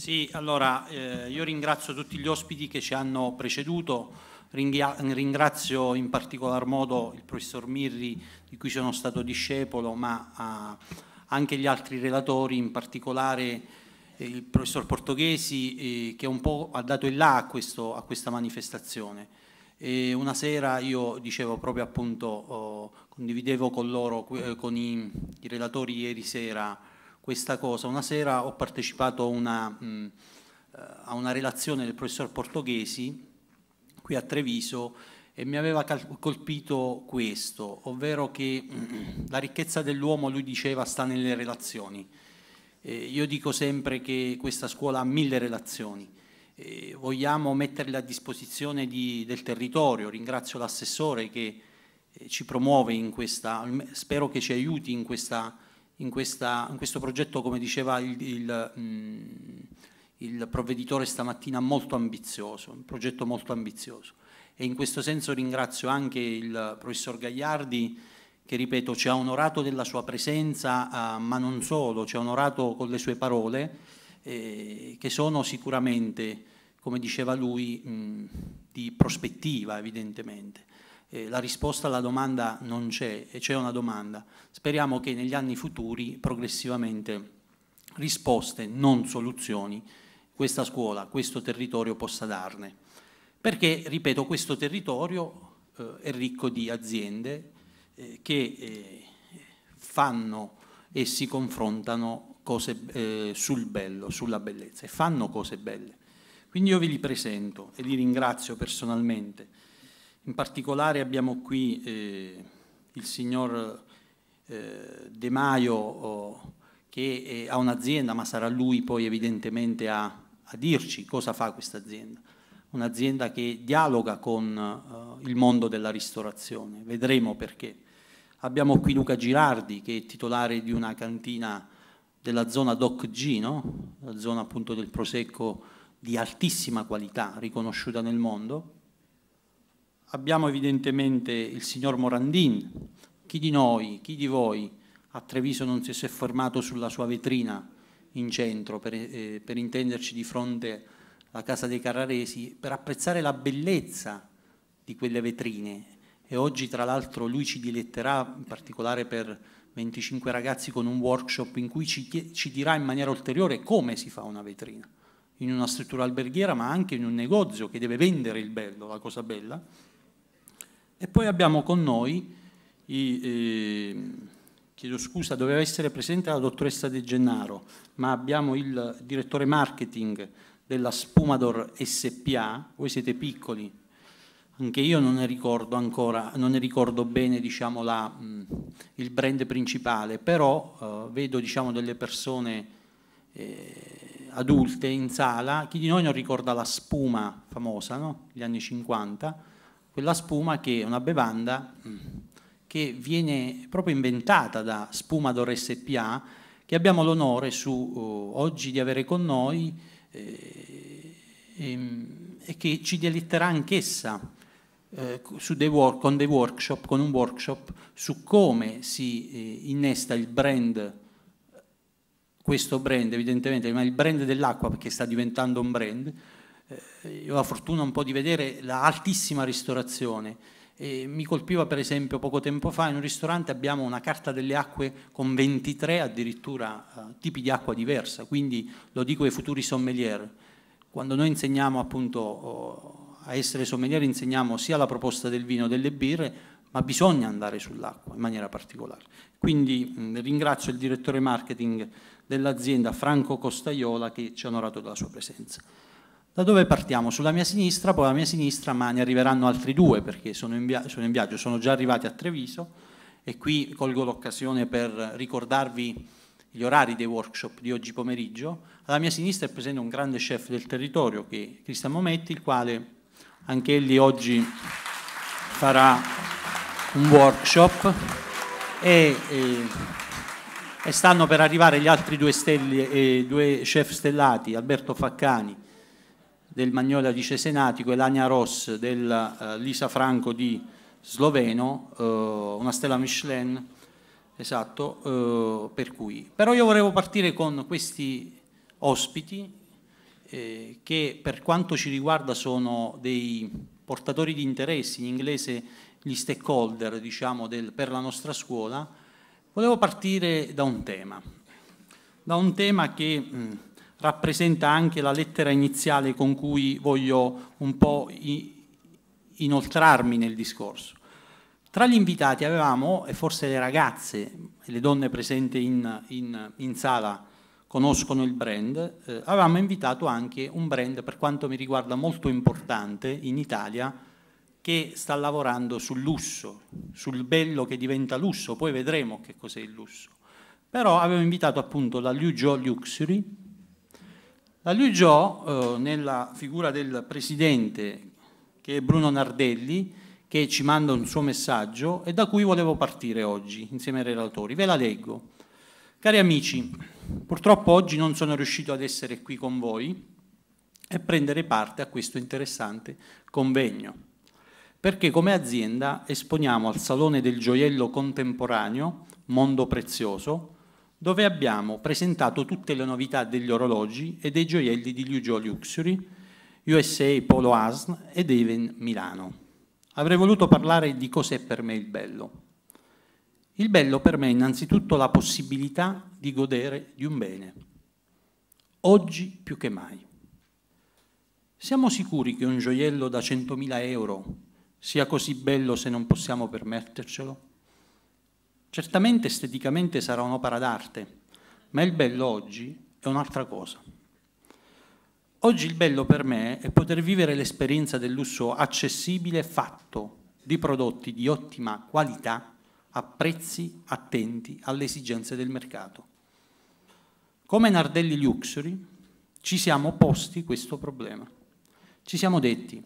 Sì, allora eh, io ringrazio tutti gli ospiti che ci hanno preceduto, ringrazio in particolar modo il professor Mirri di cui sono stato discepolo, ma eh, anche gli altri relatori, in particolare eh, il professor Portoghesi eh, che un po' ha dato il là a, questo, a questa manifestazione. E una sera io dicevo proprio appunto, oh, condividevo con loro, eh, con i, i, relatori ieri sera, questa cosa. Una sera ho partecipato a una, mh, mm, eh, a una relazione del professor Portoghesi qui a Treviso e mi aveva colpito questo, ovvero che mh, mm, la ricchezza dell'uomo, lui diceva, sta nelle relazioni. Eh, io dico sempre che questa scuola ha mille relazioni. Eh, vogliamo metterle a disposizione di, del territorio. Ringrazio l'assessore che eh, ci promuove in questa, spero che ci aiuti in questa in, questa, in questo progetto, come diceva il, il, mm, il provveditore stamattina, molto ambizioso, un progetto molto ambizioso. E in questo senso ringrazio anche il professor Gagliardi che, ripeto, ci ha onorato della sua presenza, eh, ma non solo, ci ha onorato con le sue parole, eh, che sono sicuramente, come diceva lui, mh, mm, di prospettiva, evidentemente eh, la risposta alla domanda non c'è e c'è una domanda. Speriamo che negli anni futuri progressivamente risposte, non soluzioni, questa scuola, questo territorio possa darne. Perché, ripeto, questo territorio eh, è ricco di aziende eh, che eh, fanno e si confrontano cose eh, sul bello, sulla bellezza e fanno cose belle. Quindi io vi li presento e li ringrazio personalmente in particolare abbiamo qui eh, il signor eh, De Maio oh, che eh, ha un'azienda, ma sarà lui poi evidentemente a, a dirci cosa fa questa azienda. Un'azienda che dialoga con eh, il mondo della ristorazione, vedremo perché. Abbiamo qui Luca Girardi che è titolare di una cantina della zona DOC G, no? la zona appunto del prosecco di altissima qualità riconosciuta nel mondo Abbiamo evidentemente il signor Morandin. Chi di noi, chi di voi a Treviso non si è fermato sulla sua vetrina in centro, per, eh, per intenderci di fronte alla casa dei Carraresi, per apprezzare la bellezza di quelle vetrine. E oggi tra l'altro lui ci diletterà, in particolare per 25 ragazzi, con un workshop in cui ci, ci dirà in maniera ulteriore come si fa una vetrina in una struttura alberghiera, ma anche in un negozio che deve vendere il bello, la cosa bella, e poi abbiamo con noi, i, eh, chiedo scusa, doveva essere presente la dottoressa De Gennaro, ma abbiamo il direttore marketing della Spumador SPA, voi siete piccoli, anche io non ne ricordo ancora, non ne ricordo bene diciamo, la, mh, mm, il brand principale, però eh, vedo diciamo, delle persone eh, adulte in sala, chi di noi non ricorda la spuma famosa, no? gli anni 50, quella spuma che è una bevanda mm, che viene proprio inventata da Spumador SPA, che abbiamo l'onore su, oh, oggi di avere con noi eh, ehm, e che ci delitterà anch'essa eh, work, con, con un workshop su come si eh, innesta il brand, questo brand evidentemente, ma il brand dell'acqua perché sta diventando un brand, eh, io ho la fortuna un po' di vedere l'altissima ristorazione. E mi colpiva per esempio poco tempo fa in un ristorante abbiamo una carta delle acque con 23 addirittura eh, tipi di acqua diversa, quindi lo dico ai futuri sommelier, quando noi insegniamo appunto a essere sommelier insegniamo sia la proposta del vino delle birre, ma bisogna andare sull'acqua in maniera particolare. Quindi mm, ringrazio il direttore marketing dell'azienda Franco Costaiola che ci ha onorato della sua presenza. Da dove partiamo? Sulla mia sinistra, poi alla mia sinistra, ma ne arriveranno altri due perché sono in, via sono in viaggio, sono già arrivati a Treviso e qui colgo l'occasione per ricordarvi gli orari dei workshop di oggi pomeriggio. Alla mia sinistra è presente un grande chef del territorio che è Cristian Mometti, il quale anche egli oggi farà un workshop e, e, e stanno per arrivare gli altri due, stelle, eh, due chef stellati, Alberto Faccani del Magnolia di Cesenatico e l'Ania Ross della uh, eh, Lisa Franco di Sloveno, uh, una stella Michelin, esatto, uh, per cui. Però io volevo partire con questi ospiti eh, che per quanto ci riguarda sono dei portatori di interessi, in inglese gli stakeholder diciamo, del, per la nostra scuola, volevo partire da un tema, da un tema che... Mh, mm, rappresenta anche la lettera iniziale con cui voglio un po' inoltrarmi nel discorso. Tra gli invitati avevamo, e forse le ragazze, e le donne presenti in, in, in sala conoscono il brand, eh, avevamo invitato anche un brand per quanto mi riguarda molto importante in Italia che sta lavorando sul lusso, sul bello che diventa lusso, poi vedremo che cos'è il lusso. Però avevo invitato appunto la Liugio Luxury, la Luigio, eh, nella figura del presidente, che è Bruno Nardelli, che ci manda un suo messaggio e da cui volevo partire oggi insieme ai relatori. Ve la leggo. Cari amici, purtroppo oggi non sono riuscito ad essere qui con voi e prendere parte a questo interessante convegno, perché come azienda esponiamo al Salone del Gioiello Contemporaneo Mondo Prezioso dove abbiamo presentato tutte le novità degli orologi e dei gioielli di Liugio Luxury, USA Polo ASN ed Even Milano. Avrei voluto parlare di cos'è per me il bello. Il bello per me è innanzitutto la possibilità di godere di un bene, oggi più che mai. Siamo sicuri che un gioiello da 100.000 euro sia così bello se non possiamo permettercelo? Certamente esteticamente sarà un'opera d'arte, ma il bello oggi è un'altra cosa. Oggi il bello per me è poter vivere l'esperienza del lusso accessibile fatto di prodotti di ottima qualità a prezzi attenti alle esigenze del mercato. Come Nardelli Luxury ci siamo posti questo problema. Ci siamo detti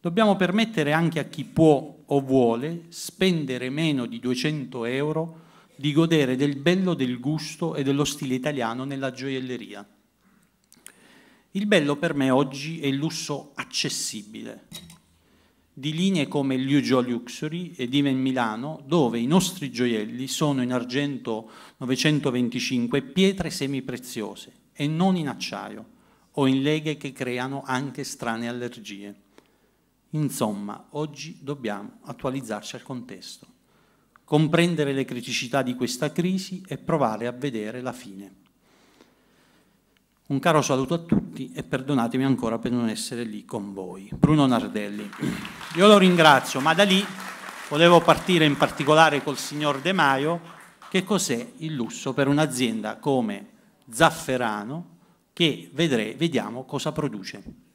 dobbiamo permettere anche a chi può o vuole spendere meno di 200 euro di godere del bello, del gusto e dello stile italiano nella gioielleria. Il bello per me oggi è il lusso accessibile, di linee come Liugio Luxury e Diven Milano, dove i nostri gioielli sono in argento 925 pietre semipreziose e non in acciaio o in leghe che creano anche strane allergie. Insomma, oggi dobbiamo attualizzarci al contesto, comprendere le criticità di questa crisi e provare a vedere la fine. Un caro saluto a tutti e perdonatemi ancora per non essere lì con voi. Bruno Nardelli. Io lo ringrazio, ma da lì volevo partire in particolare col signor De Maio. Che cos'è il lusso per un'azienda come Zafferano che vedrei, vediamo cosa produce.